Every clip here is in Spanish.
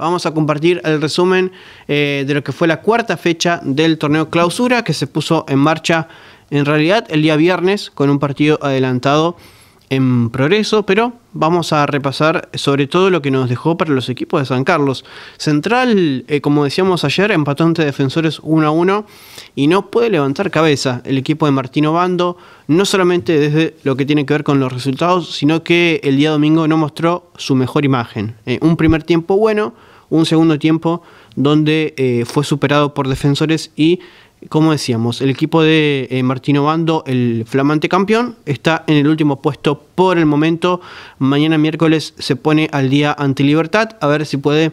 Vamos a compartir el resumen eh, de lo que fue la cuarta fecha del torneo clausura que se puso en marcha en realidad el día viernes con un partido adelantado en progreso, pero vamos a repasar sobre todo lo que nos dejó para los equipos de San Carlos. Central, eh, como decíamos ayer, empató ante defensores 1 a 1 y no puede levantar cabeza el equipo de Martino Bando, no solamente desde lo que tiene que ver con los resultados, sino que el día domingo no mostró su mejor imagen. Eh, un primer tiempo bueno, un segundo tiempo donde eh, fue superado por defensores y como decíamos, el equipo de eh, Martino Bando, el flamante campeón, está en el último puesto por el momento. Mañana miércoles se pone al día ante Libertad, a ver si puede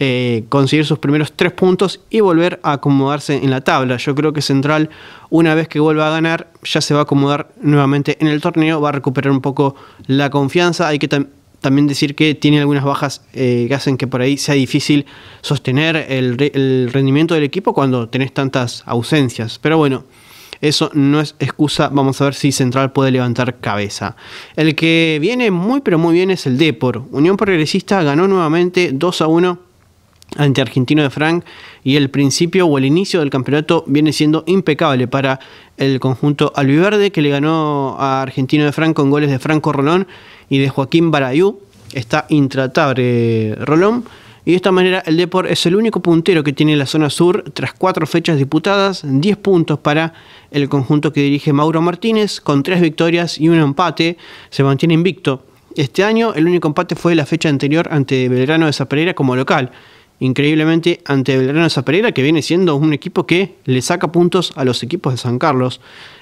eh, conseguir sus primeros tres puntos y volver a acomodarse en la tabla. Yo creo que Central, una vez que vuelva a ganar, ya se va a acomodar nuevamente en el torneo, va a recuperar un poco la confianza. Hay que también decir que tiene algunas bajas eh, que hacen que por ahí sea difícil sostener el, rendimiento del equipo cuando tenés tantas ausencias. Pero bueno, eso no es excusa. Vamos a ver si Central puede levantar cabeza. El que viene muy pero muy bien es el Depor. Unión Progresista ganó nuevamente 2 a 1 ante Argentino de Frank y el principio o el inicio del campeonato viene siendo impecable para el conjunto albiverde que le ganó a Argentino de Frank con goles de Franco Rolón y de Joaquín Barayú. Está intratable Rolón. Y de esta manera el Depor es el único puntero que tiene la zona sur tras cuatro fechas disputadas, 10 puntos para el conjunto que dirige Mauro Martínez, con tres victorias y un empate, se mantiene invicto. Este año el único empate fue la fecha anterior ante Belgrano de Zapereira como local increíblemente ante Belgrano de que viene siendo un equipo que le saca puntos a los equipos de San Carlos.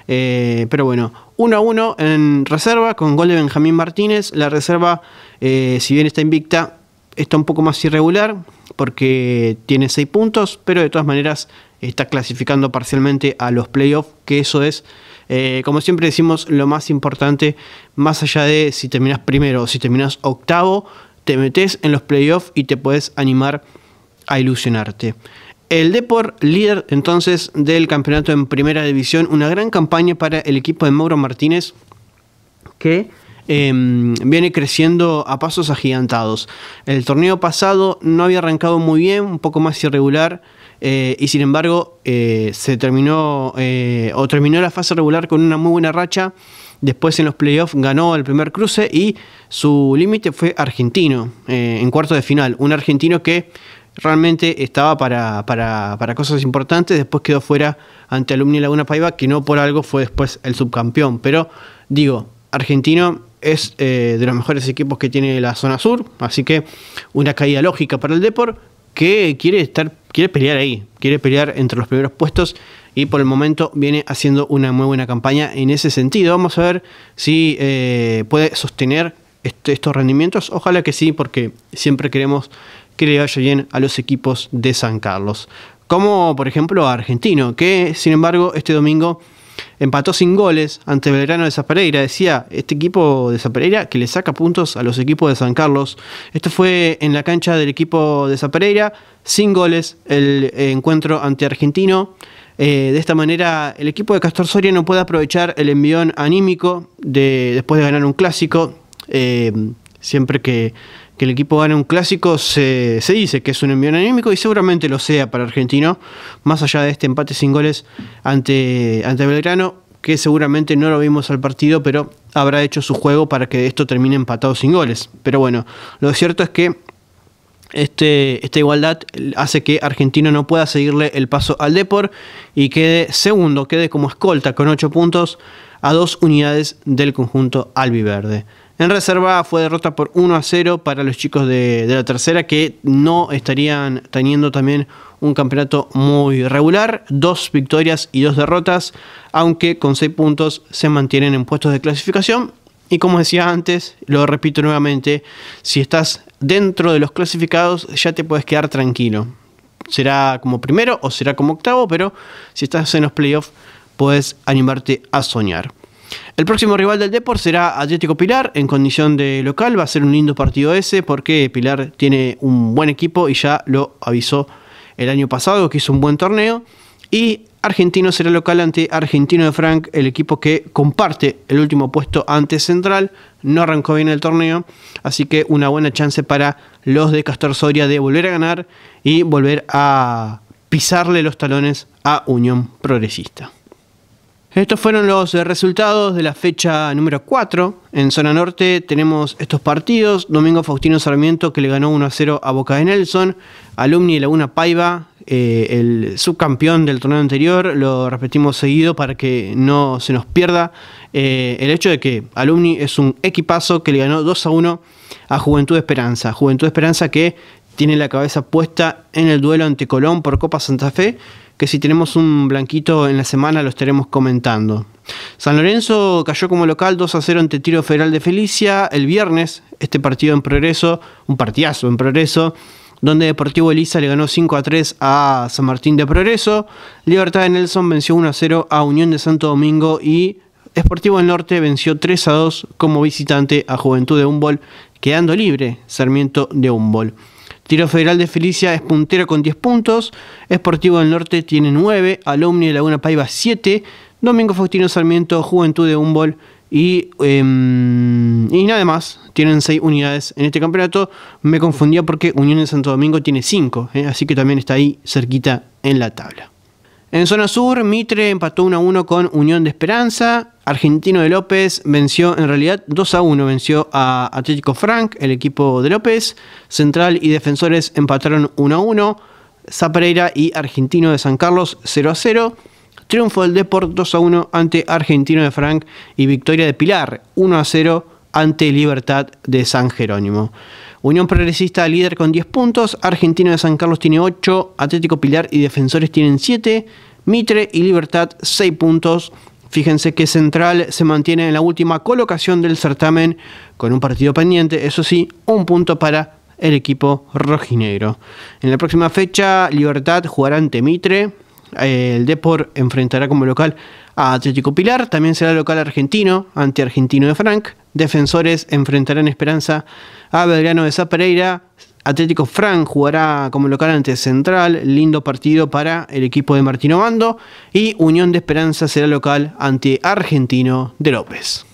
Eh, pero bueno, 1 a 1 en reserva con gol de Benjamín Martínez. La reserva, eh, si bien está invicta, está un poco más irregular porque tiene 6 puntos, pero de todas maneras está clasificando parcialmente a los playoffs, que eso es, eh, como siempre decimos, lo más importante, más allá de si terminas primero o si terminas octavo, te metes en los playoffs y te puedes animar a ilusionarte. El Depor, líder entonces del campeonato en primera división, una gran campaña para el equipo de Mauro Martínez que em, viene creciendo a pasos agigantados. El torneo pasado no había arrancado muy bien, un poco más irregular. Eh, y sin embargo eh, se terminó eh, o terminó la fase regular con una muy buena racha. Después en los playoffs ganó el primer cruce y su límite fue argentino en cuarto de final. Un argentino que realmente estaba para, cosas importantes. Después quedó fuera ante Alumni Laguna Paiva, que no por algo fue después el subcampeón. Pero digo, Argentino es eh, de los mejores equipos que tiene la zona sur, así que una caída lógica para el Depor que quiere estar quiere pelear ahí, quiere pelear entre los primeros puestos y por el momento viene haciendo una muy buena campaña en ese sentido. Vamos a ver si eh, puede sostener este, estos rendimientos. Ojalá que sí, porque siempre queremos que le vaya bien a los equipos de San Carlos. Como por ejemplo a Argentino, que sin embargo este domingo empató sin goles ante Belgrano de Zapereira. Decía este equipo de Zapereira que le saca puntos a los equipos de San Carlos. Esto fue en la cancha del equipo de Zapereira, sin goles, el eh, encuentro ante Argentino. Eh, de esta manera, el equipo de Castor Soria no puede aprovechar el envión anímico de, después de ganar un clásico. Eh, Siempre que, el equipo gane un clásico se, dice que es un envío anímico y seguramente lo sea para Argentino, más allá de este empate sin goles ante, ante Belgrano, que seguramente no lo vimos al partido, pero habrá hecho su juego para que esto termine empatado sin goles. Pero bueno, lo cierto es que este, esta igualdad hace que Argentino no pueda seguirle el paso al Depor y quede segundo, quede como escolta con 8 puntos a dos unidades del conjunto albiverde. En reserva fue derrota por 1 a 0 para los chicos de, de, la tercera que no estarían teniendo también un campeonato muy regular. Dos victorias y dos derrotas, aunque con 6 puntos se mantienen en puestos de clasificación. Y como decía antes, lo repito nuevamente, si estás dentro de los clasificados ya te puedes quedar tranquilo. Será como primero o será como octavo, pero si estás en los playoffs puedes animarte a soñar. El próximo rival del Deport será Atlético Pilar en condición de local. Va a ser un lindo partido ese porque Pilar tiene un buen equipo y ya lo avisó el año pasado que hizo un buen torneo. Y Argentino será local ante Argentino de Frank, el equipo que comparte el último puesto ante Central. No arrancó bien el torneo, así que una buena chance para los de Castor Soria de volver a ganar y volver a pisarle los talones a Unión Progresista. Estos fueron los resultados de la fecha número 4. En zona norte tenemos estos partidos. Domingo Faustino Sarmiento que le ganó 1 a 0 a Boca de Nelson. Alumni Laguna Paiva eh, el subcampeón del torneo anterior, lo repetimos seguido para que no se nos pierda eh, el hecho de que Alumni es un equipazo que le ganó 2 a 1 a Juventud Esperanza. Juventud Esperanza que tiene la cabeza puesta en el duelo ante Colón por Copa Santa Fe, que si tenemos un blanquito en la semana lo estaremos comentando. San Lorenzo cayó como local 2 a 0 ante Tiro Federal de Felicia el viernes, este partido en progreso, un partidazo en progreso donde Deportivo Elisa le ganó 5 a 3 a San Martín de Progreso, Libertad de Nelson venció 1 a 0 a Unión de Santo Domingo y Esportivo del Norte venció 3 a 2 como visitante a Juventud de Humboldt, quedando libre Sarmiento de Humboldt. Tiro Federal de Felicia es puntera con 10 puntos, Esportivo del Norte tiene 9, Alumni de Laguna Paiva 7, Domingo Faustino Sarmiento, Juventud de Humboldt Em, y, nada más, tienen 6 unidades en este campeonato. Me confundía porque Unión de Santo Domingo tiene 5, eh, así que también está ahí cerquita en la tabla. En zona sur, Mitre empató 1 1 con Unión de Esperanza. Argentino de López venció, en realidad 2 1, venció a Atlético Frank, el equipo de López. Central y Defensores empataron 1 1. Zapereira y Argentino de San Carlos 0 0 triunfo del Deport 2 a 1 ante Argentino de Frank y victoria de Pilar 1 a 0 ante Libertad de San Jerónimo. Unión Progresista líder con 10 puntos, Argentino de San Carlos tiene 8, Atlético Pilar y Defensores tienen 7, Mitre y Libertad 6 puntos. Fíjense que Central se mantiene en la última colocación del certamen con un partido pendiente, eso sí, un punto para el equipo rojinegro. En la próxima fecha, Libertad jugará ante Mitre, eh, el Depor enfrentará como local a Atlético Pilar, también será local argentino ante Argentino de Frank. Defensores enfrentarán Esperanza a Belgrano de Zapereira. Atlético Frank jugará como local ante Central, lindo partido para el equipo de Martino Bando. Y Unión de Esperanza será local ante Argentino de López.